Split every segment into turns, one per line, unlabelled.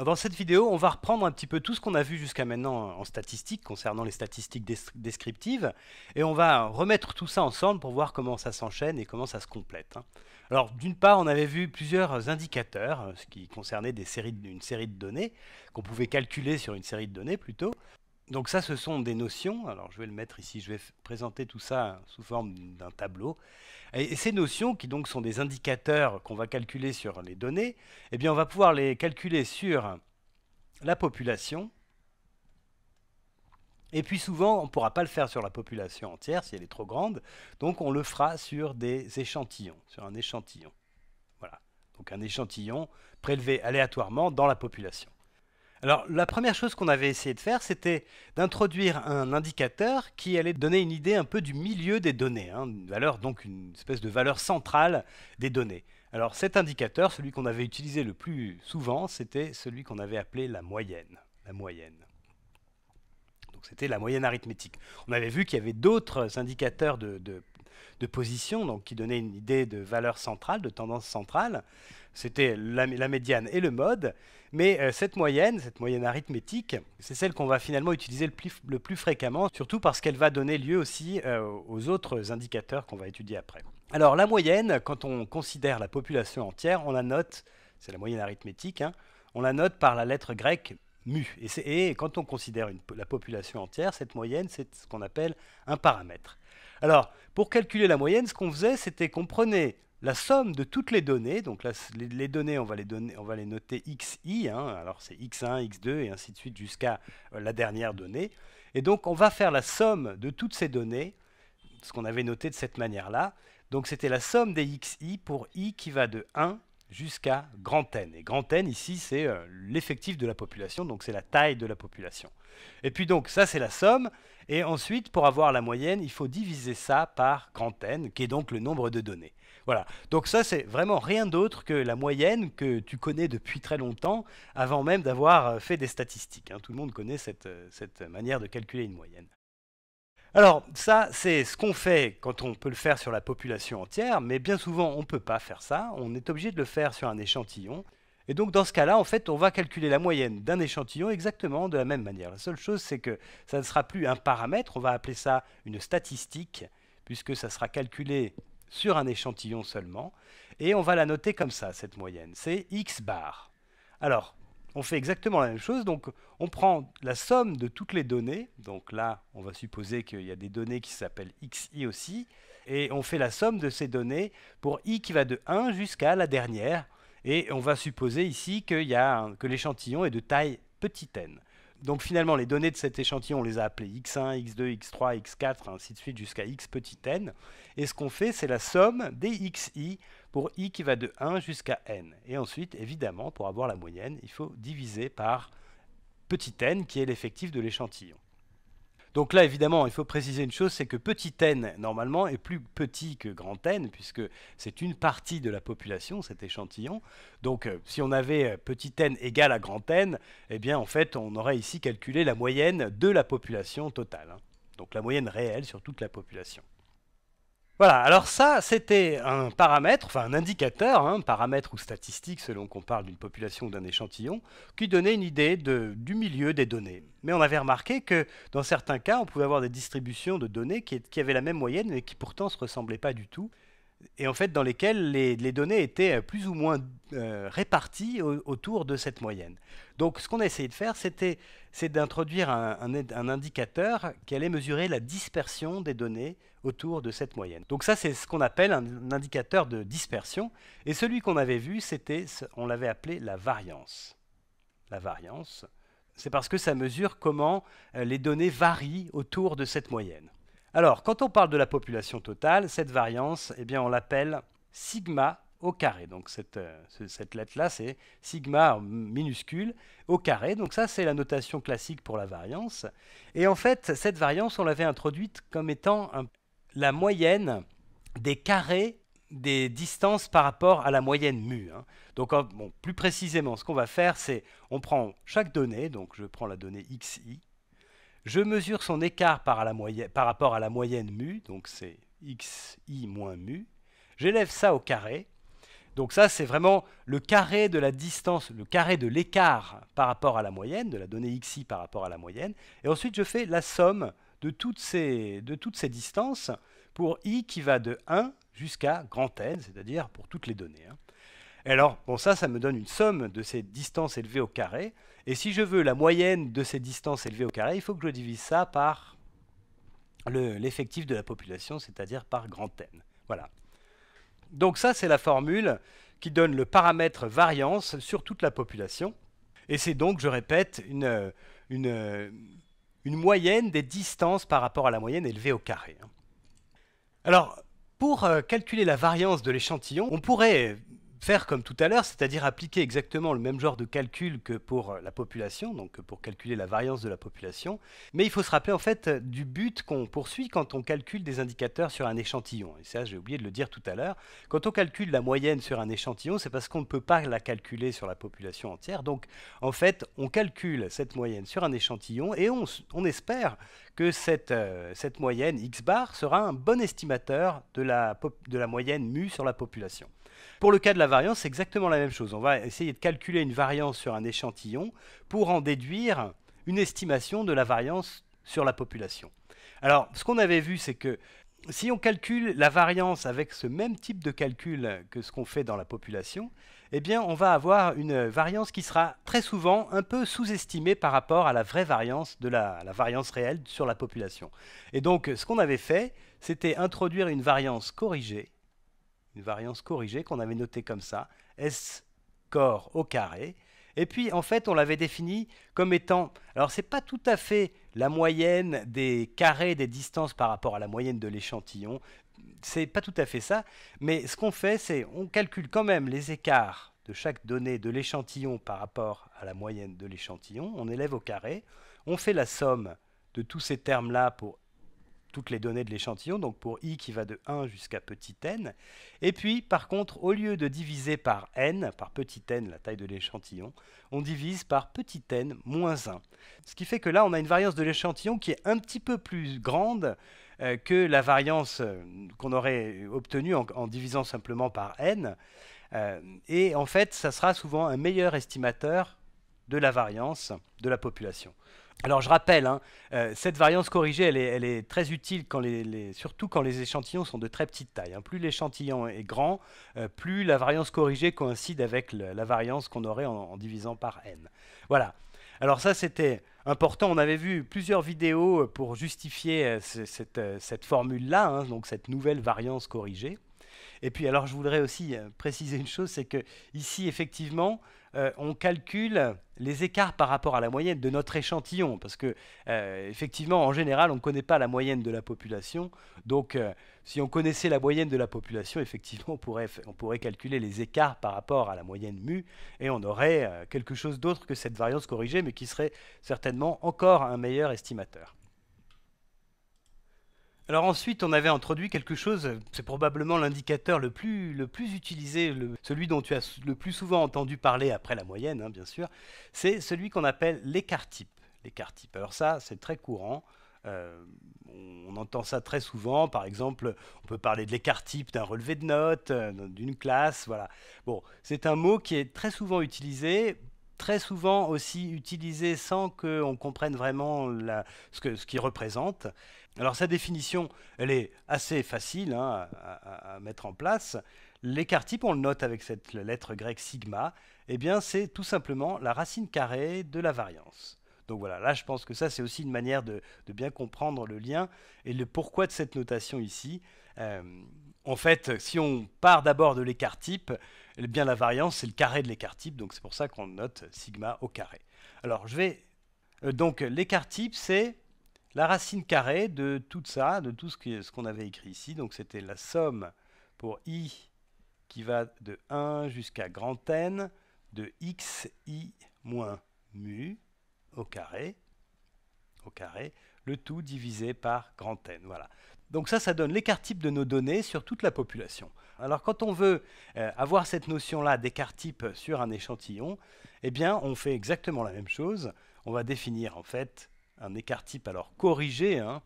Dans cette vidéo, on va reprendre un petit peu tout ce qu'on a vu jusqu'à maintenant en statistiques, concernant les statistiques descriptives, et on va remettre tout ça ensemble pour voir comment ça s'enchaîne et comment ça se complète. Hein. Alors d'une part, on avait vu plusieurs indicateurs, euh, ce qui concernait des séries une série de données, qu'on pouvait calculer sur une série de données plutôt. Donc ça, ce sont des notions. Alors je vais le mettre ici, je vais présenter tout ça sous forme d'un tableau. Et ces notions, qui donc sont des indicateurs qu'on va calculer sur les données, eh bien on va pouvoir les calculer sur la population. Et puis souvent, on ne pourra pas le faire sur la population entière si elle est trop grande. Donc on le fera sur des échantillons, sur un échantillon. Voilà. Donc un échantillon prélevé aléatoirement dans la population. Alors la première chose qu'on avait essayé de faire, c'était d'introduire un indicateur qui allait donner une idée un peu du milieu des données, hein, une donc une espèce de valeur centrale des données. Alors cet indicateur, celui qu'on avait utilisé le plus souvent, c'était celui qu'on avait appelé la moyenne. La moyenne. Donc c'était la moyenne arithmétique. On avait vu qu'il y avait d'autres indicateurs de, position, donc qui donnaient une idée de valeur centrale, de tendance centrale c'était la, médiane et le mode. Mais euh, cette moyenne, cette moyenne arithmétique, c'est celle qu'on va finalement utiliser le plus, fréquemment, surtout parce qu'elle va donner lieu aussi euh, aux autres indicateurs qu'on va étudier après. Alors la moyenne, quand on considère la population entière, on la note, c'est la moyenne arithmétique, hein, on la note par la lettre grecque mu. Et, et quand on considère la population entière, cette moyenne, c'est ce qu'on appelle un paramètre. Alors, pour calculer la moyenne, ce qu'on faisait, c'était qu'on prenait la somme de toutes les données, donc les, données, on va les, noter xi, hein, alors c'est x1, x2 et ainsi de suite jusqu'à euh, la dernière donnée. Et donc on va faire la somme de toutes ces données, ce qu'on avait noté de cette manière-là. Donc c'était la somme des xi pour i qui va de 1 jusqu'à grand N. Et grand N ici c'est euh, l'effectif de la population, donc c'est la taille de la population. Et puis donc ça c'est la somme, et ensuite pour avoir la moyenne il faut diviser ça par grand N, qui est donc le nombre de données. Voilà. Donc ça, c'est vraiment rien d'autre que la moyenne que tu connais depuis très longtemps, avant même d'avoir euh, fait des statistiques. Hein. Tout le monde connaît cette, euh, cette manière de calculer une moyenne. Alors ça, c'est ce qu'on fait quand on peut le faire sur la population entière, mais bien souvent, on ne peut pas faire ça. On est obligé de le faire sur un échantillon. Et donc dans ce cas-là, en fait, on va calculer la moyenne d'un échantillon exactement de la même manière. La seule chose, c'est que ça ne sera plus un paramètre, on va appeler ça une statistique, puisque ça sera calculé sur un échantillon seulement, et on va la noter comme ça, cette moyenne. C'est x bar. Alors, on fait exactement la même chose, donc on prend la somme de toutes les données, donc là, on va supposer qu'il y a des données qui s'appellent xi aussi, et on fait la somme de ces données pour i qui va de 1 jusqu'à la dernière, et on va supposer ici y a que l'échantillon est de taille petite n. Donc finalement, les données de cet échantillon, on les a appelées x1, x2, x3, x4, ainsi de suite jusqu'à x petit n. Et ce qu'on fait, c'est la somme des xi pour i qui va de 1 jusqu'à n. Et ensuite, évidemment, pour avoir la moyenne, il faut diviser par petit n qui est l'effectif de l'échantillon. Donc là, évidemment, il faut préciser une chose, c'est que petit n, normalement, est plus petit que grand n, puisque c'est une partie de la population, cet échantillon. Donc euh, si on avait euh, petit n égal à grand n, eh bien, en fait, on aurait ici calculé la moyenne de la population totale. Hein. Donc la moyenne réelle sur toute la population. Voilà, alors ça, c'était un paramètre, enfin un indicateur, un hein, paramètre ou statistique selon qu'on parle d'une population ou d'un échantillon, qui donnait une idée du milieu des données. Mais on avait remarqué que dans certains cas, on pouvait avoir des distributions de données qui, qui avaient la même moyenne mais qui pourtant ne se ressemblaient pas du tout et en fait dans lesquelles les, données étaient euh, plus ou moins euh, réparties autour de cette moyenne. Donc ce qu'on a essayé de faire, c'était c'est d'introduire un, indicateur qui allait mesurer la dispersion des données autour de cette moyenne. Donc ça, c'est ce qu'on appelle un, un, indicateur de dispersion. Et celui qu'on avait vu, c'était, on l'avait appelé la variance. La variance, c'est parce que ça mesure comment euh, les données varient autour de cette moyenne. Alors, quand on parle de la population totale, cette variance, eh bien, on l'appelle sigma au carré. Donc cette, euh, lettre-là, c'est sigma minuscule au carré. Donc ça, c'est la notation classique pour la variance. Et en fait, cette variance, on l'avait introduite comme étant la moyenne des carrés des distances par rapport à la moyenne mu. Hein. Donc plus précisément, ce qu'on va faire, c'est on prend chaque donnée, donc je prends la donnée xi, je mesure son écart par, rapport à la moyenne mu, donc c'est xi moins mu. J'élève ça au carré. Donc ça, c'est vraiment le carré de la distance, le carré de l'écart par rapport à la moyenne, de la donnée xi par rapport à la moyenne. Et ensuite, je fais la somme de toutes ces, distances pour i qui va de 1 jusqu'à grand N, c'est-à-dire pour toutes les données. Hein. Et alors, bon, ça, ça me donne une somme de ces distances élevées au carré. Et si je veux la moyenne de ces distances élevées au carré, il faut que je divise ça par l'effectif de la population, c'est-à-dire par N. Voilà. Donc ça, c'est la formule qui donne le paramètre variance sur toute la population. Et c'est donc, je répète, une, une, moyenne des distances par rapport à la moyenne élevée au carré. Hein. Alors, pour euh, calculer la variance de l'échantillon, on pourrait faire comme tout à l'heure, c'est-à-dire appliquer exactement le même genre de calcul que pour euh, la population, donc pour calculer la variance de la population. Mais il faut se rappeler en fait euh, du but qu'on poursuit quand on calcule des indicateurs sur un échantillon. Et ça, j'ai oublié de le dire tout à l'heure. Quand on calcule la moyenne sur un échantillon, c'est parce qu'on ne peut pas la calculer sur la population entière. Donc en fait, on calcule cette moyenne sur un échantillon et on, espère que euh, cette, moyenne x bar sera un bon estimateur de la, moyenne mu sur la population. Pour le cas de variance, c'est exactement la même chose. On va essayer de calculer une variance sur un échantillon pour en déduire une estimation de la variance sur la population. Alors, ce qu'on avait vu, c'est que si on calcule la variance avec ce même type de calcul que ce qu'on fait dans la population, eh bien, on va avoir une variance qui sera très souvent un peu sous-estimée par rapport à la vraie variance de la, variance réelle sur la population. Et donc, ce qu'on avait fait, c'était introduire une variance corrigée une variance corrigée qu'on avait notée comme ça, S corps au carré. Et puis en fait, on l'avait défini comme étant, alors ce n'est pas tout à fait la moyenne des carrés des distances par rapport à la moyenne de l'échantillon, c'est pas tout à fait ça, mais ce qu'on fait, c'est on calcule quand même les écarts de chaque donnée de l'échantillon par rapport à la moyenne de l'échantillon, on élève au carré, on fait la somme de tous ces termes-là pour toutes les données de l'échantillon, donc pour i qui va de 1 jusqu'à petit n. Et puis, par contre, au lieu de diviser par n, par petit n, la taille de l'échantillon, on divise par petit n moins 1. Ce qui fait que là, on a une variance de l'échantillon qui est un petit peu plus grande euh, que la variance euh, qu'on aurait obtenue en, divisant simplement par n. Euh, et en fait, ça sera souvent un meilleur estimateur de la variance de la population. Alors je rappelle, hein, euh, cette variance corrigée, elle est, très utile, surtout quand les échantillons sont de très petite taille. Hein. Plus l'échantillon est grand, euh, plus la variance corrigée coïncide avec la variance qu'on aurait en, divisant par n. Voilà. Alors ça, c'était important. On avait vu plusieurs vidéos euh, pour justifier cette, formule-là, hein, donc cette nouvelle variance corrigée. Et puis alors, je voudrais aussi préciser une chose, c'est que ici, effectivement, euh, on calcule les écarts par rapport à la moyenne de notre échantillon, parce que euh, effectivement, en général, on ne connaît pas la moyenne de la population. Donc, euh, si on connaissait la moyenne de la population, effectivement, on pourrait, on pourrait, calculer les écarts par rapport à la moyenne mu, et on aurait quelque chose d'autre que cette variance corrigée, mais qui serait certainement encore un meilleur estimateur. Alors ensuite, on avait introduit quelque chose, c'est probablement l'indicateur le plus, le plus utilisé, celui dont tu as le plus souvent entendu parler après la moyenne, hein, bien sûr, c'est celui qu'on appelle l'écart type. L'écart type. Alors ça, c'est très courant. Euh, on entend ça très souvent. Par exemple, on peut parler de l'écart type d'un relevé de notes, euh, d'une classe. Voilà. Bon, c'est un mot qui est très souvent utilisé très souvent aussi utilisé sans qu'on comprenne vraiment ce qu'il ce représente. Alors sa définition, elle est assez facile hein, à, mettre en place. L'écart type, on le note avec cette lettre grecque sigma, eh bien c'est tout simplement la racine carrée de la variance. Donc voilà, là je pense que ça c'est aussi une manière de, bien comprendre le lien et le pourquoi de cette notation ici. Euh, en fait, si on part d'abord de l'écart type, eh bien la variance c'est le carré de l'écart type, donc c'est pour ça qu'on note sigma au carré. Alors je vais... Euh, donc l'écart type c'est la racine carrée de tout ça, de tout ce qu'on avait écrit ici. Donc c'était la somme pour i qui va de 1 jusqu'à grand N de x i moins mu au carré, au carré, le tout divisé par grand N. Voilà. Donc ça, ça donne l'écart type de nos données sur toute la population. Alors quand on veut euh, avoir cette notion-là d'écart type sur un échantillon, eh bien on fait exactement la même chose. On va définir en fait un écart type alors corrigé, hein,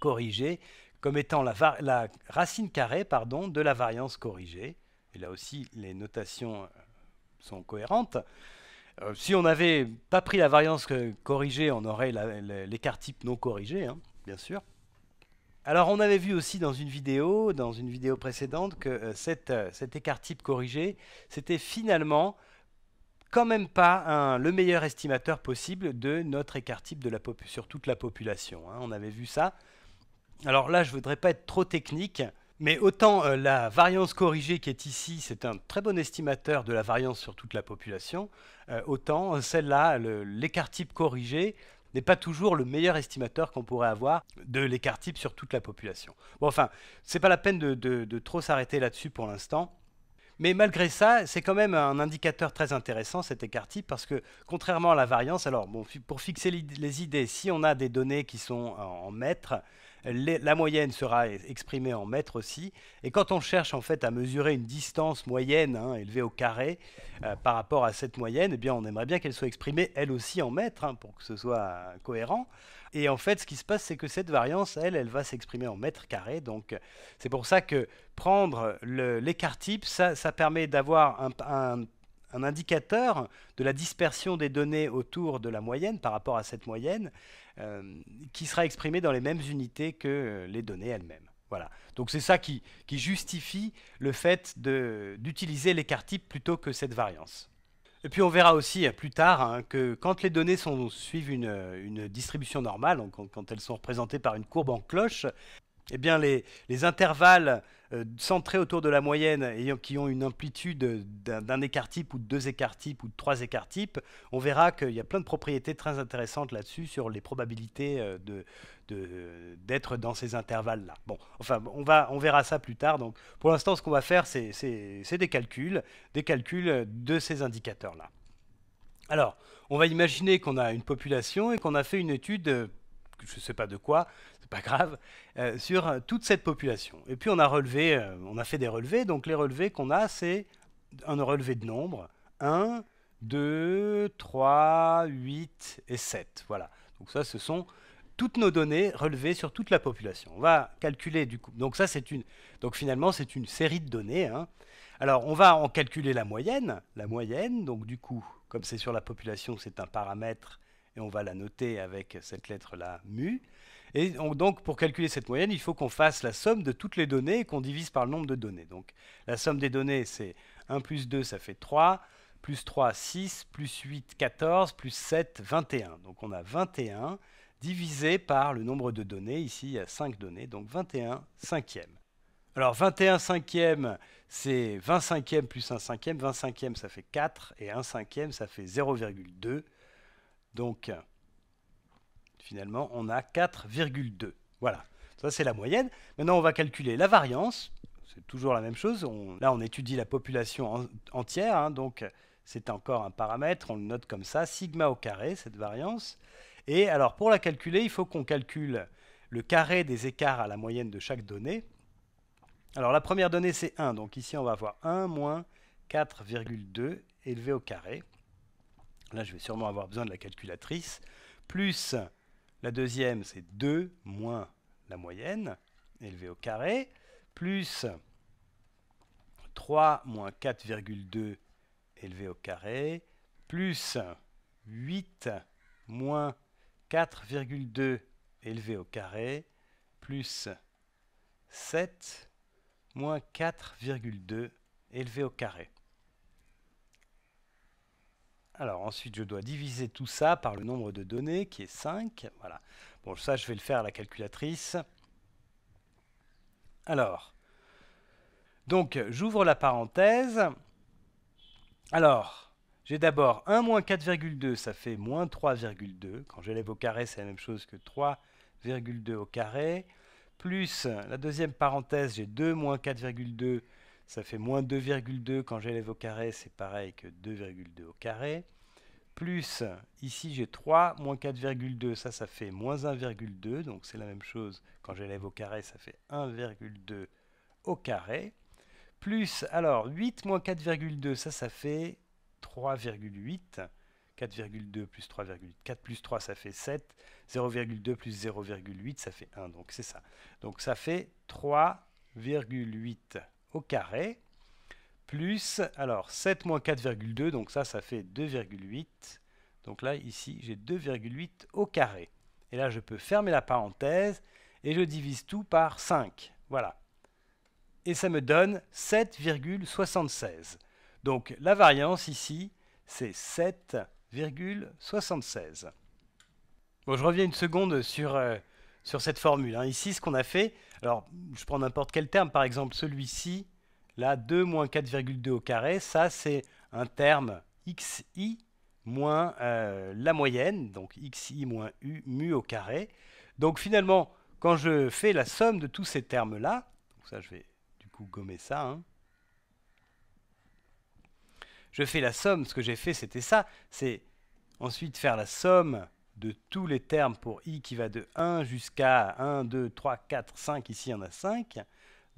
corrigé comme étant la, racine carrée pardon, de la variance corrigée. Et là aussi, les notations euh, sont cohérentes. Euh, si on n'avait pas pris la variance corrigée, on aurait l'écart type non corrigé, hein, bien sûr. Alors on avait vu aussi dans une vidéo, dans une vidéo précédente, que euh, cet écart type corrigé, c'était finalement quand même pas le meilleur estimateur possible de notre écart type de la sur toute la population. Hein. On avait vu ça. Alors là, je ne voudrais pas être trop technique, mais autant euh, la variance corrigée qui est ici, c'est un très bon estimateur de la variance sur toute la population, euh, autant celle-là, l'écart type corrigé, n'est pas toujours le meilleur estimateur qu'on pourrait avoir de l'écart type sur toute la population. Bon, enfin, n'est pas la peine de trop s'arrêter là-dessus pour l'instant. Mais malgré ça, c'est quand même un indicateur très intéressant, cet écart-type, parce que contrairement à la variance, alors pour fixer les idées, si on a des données qui sont euh, en mètres, la moyenne sera e-, exprimée en mètres aussi. Et quand on cherche en fait à mesurer une distance moyenne hein, élevée au carré euh, par rapport à cette moyenne, eh on aimerait bien qu'elle soit exprimée elle aussi en mètres hein, pour que ce soit euh, cohérent. Et en fait, ce qui se passe, c'est que cette variance, elle, elle va s'exprimer en mètres carrés. Donc, euh, c'est pour ça que prendre l'écart type, ça, permet d'avoir un, indicateur de la dispersion des données autour de la moyenne par rapport à cette moyenne euh, qui sera exprimée dans les mêmes unités que les données elles-mêmes. Voilà. Donc c'est ça qui, justifie le fait d'utiliser l'écart type plutôt que cette variance. Et puis on verra aussi euh, plus tard hein, que quand les données suivent euh, une, distribution normale, donc quand, elles sont représentées par une courbe en cloche, eh bien les intervalles euh, centrés autour de la moyenne et qui ont une amplitude d'un écart type ou de deux écarts types ou de trois écarts types, on verra qu'il y a plein de propriétés très intéressantes là-dessus sur les probabilités euh, de d'être dans ces intervalles-là. Bon, enfin, on, va, on verra ça plus tard. Donc, pour l'instant, ce qu'on va faire, c'est des calculs, des calculs euh, de ces indicateurs-là. Alors, on va imaginer qu'on a une population et qu'on a fait une étude je ne sais pas de quoi, c'est pas grave, euh, sur euh, toute cette population. Et puis on a relevé, euh, on a fait des relevés, donc les relevés qu'on a, c'est un relevé de nombre, 1, 2, 3, 8 et 7. Voilà. Donc ça, ce sont toutes nos données relevées sur toute la population. On va calculer du coup. Donc ça, c'est une. Donc finalement, c'est une série de données. Hein. Alors, on va en calculer la moyenne. La moyenne, donc du coup, comme c'est sur la population, c'est un paramètre et on va la noter avec cette lettre-là, mu. Et donc, pour calculer cette moyenne, il faut qu'on fasse la somme de toutes les données et qu'on divise par le nombre de données. Donc, la somme des données, c'est 1 plus 2, ça fait 3, plus 3, 6, plus 8, 14, plus 7, 21. Donc, on a 21 divisé par le nombre de données. Ici, il y a 5 données, donc 21 cinquièmes. Alors 21 cinquième, c'est 25e plus 1 cinquième. 25e, ça fait 4. Et 1 cinquième, ça fait 0,2. Donc, finalement, on a 4,2. Voilà, ça c'est la moyenne. Maintenant, on va calculer la variance. C'est toujours la même chose. là, on étudie la population entière, hein. donc c'est encore un paramètre. On le note comme ça, sigma au carré, cette variance. Et alors, pour la calculer, il faut qu'on calcule le carré des écarts à la moyenne de chaque donnée. Alors, la première donnée, c'est 1. Donc ici, on va avoir 1 moins 4,2 élevé au carré. Là, je vais sûrement avoir besoin de la calculatrice. Plus la deuxième, c'est 2 moins la moyenne, élevée au carré, plus 3 moins 4,2 élevé au carré, plus 8 moins 4,2 élevé au carré, plus 7 moins 4,2 élevé au carré. Alors ensuite, je dois diviser tout ça par le nombre de données qui est 5. Voilà. Bon, ça, je vais le faire à la calculatrice. Alors, donc, j'ouvre la parenthèse. Alors, j'ai d'abord 1 moins 4,2, ça fait moins 3,2. Quand j'élève au carré, c'est la même chose que 3,2 au carré. Plus la deuxième parenthèse, j'ai 2 moins 4,2 ça fait moins 2,2 quand j'élève au carré, c'est pareil que 2,2 au carré. Plus, ici j'ai 3, moins 4,2, ça, ça fait moins 1,2. Donc c'est la même chose, quand j'élève au carré, ça fait 1,2 au carré. Plus, alors, 8 moins 4,2, ça, ça fait 3,8. 4,2 plus 3,8, 4 plus 3, ça fait 7. 0,2 plus 0,8, ça fait 1. Donc c'est ça. Donc ça fait 3,8 au carré, plus, alors 7 moins 4,2, donc ça, ça fait 2,8. Donc là, ici, j'ai 2,8 au carré. Et là, je peux fermer la parenthèse et je divise tout par 5. Voilà. Et ça me donne 7,76. Donc la variance ici, c'est 7,76. Bon, je reviens une seconde sur euh, sur cette formule. Hein. Ici, ce qu'on a fait, alors je prends n'importe quel terme, par exemple celui-ci, là 2 moins 4,2 au carré, ça c'est un terme xi moins euh, la moyenne, donc xi moins u mu au carré. Donc finalement, quand je fais la somme de tous ces termes-là, ça je vais du coup gommer ça, hein. je fais la somme, ce que j'ai fait c'était ça, c'est ensuite faire la somme de tous les termes pour i qui va de 1 jusqu'à 1, 2, 3, 4, 5, ici il y en a 5,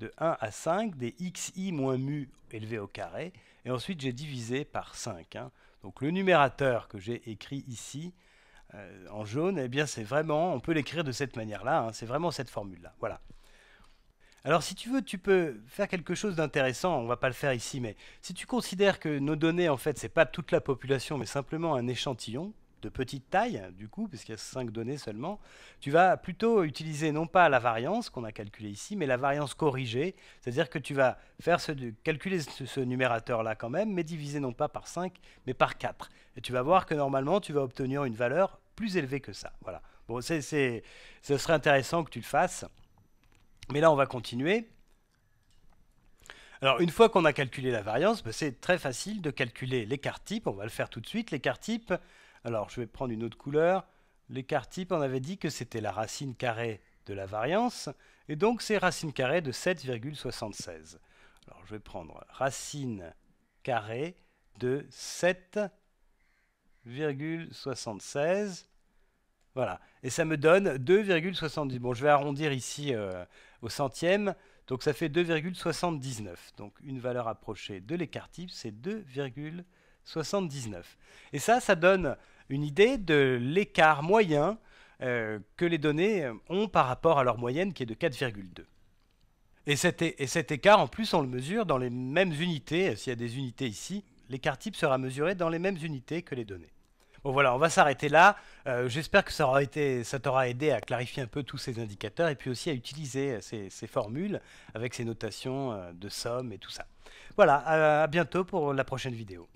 de 1 à 5, des xi moins mu élevé au carré, et ensuite j'ai divisé par 5. Hein. Donc le numérateur que j'ai écrit ici, euh, en jaune, eh bien c'est vraiment, on peut l'écrire de cette manière-là, hein, c'est vraiment cette formule-là. Voilà. Alors si tu veux, tu peux faire quelque chose d'intéressant, on ne va pas le faire ici, mais si tu considères que nos données, en fait, c'est pas toute la population, mais simplement un échantillon, de petite taille, du coup, puisqu'il y a 5 données seulement, tu vas plutôt utiliser non pas la variance qu'on a calculée ici, mais la variance corrigée, c'est-à-dire que tu vas faire ce, calculer ce, numérateur-là quand même, mais divisé non pas par 5, mais par 4. Et tu vas voir que normalement, tu vas obtenir une valeur plus élevée que ça. Voilà. Bon, c'est, ce serait intéressant que tu le fasses. Mais là, on va continuer. Alors, une fois qu'on a calculé la variance, ben, c'est très facile de calculer l'écart type. On va le faire tout de suite. L'écart type, alors, je vais prendre une autre couleur. L'écart type, on avait dit que c'était la racine carrée de la variance, et donc c'est racine carrée de 7,76. Alors, je vais prendre racine carrée de 7,76. Voilà. Et ça me donne 2,70. Bon, je vais arrondir ici euh, au centième. Donc ça fait 2,79. Donc une valeur approchée de l'écart type, c'est 2,79. Et ça, ça donne une idée de l'écart moyen euh, que les données ont par rapport à leur moyenne qui est de 4,2. Et cet, écart, en plus, on le mesure dans les mêmes unités. S'il y a des unités ici, l'écart type sera mesuré dans les mêmes unités que les données. Bon voilà, on va s'arrêter là. Euh, j'espère que ça été, t'aura aidé à clarifier un peu tous ces indicateurs et puis aussi à utiliser ces, formules avec ces notations euh, de somme et tout ça. Voilà, à bientôt pour la prochaine vidéo.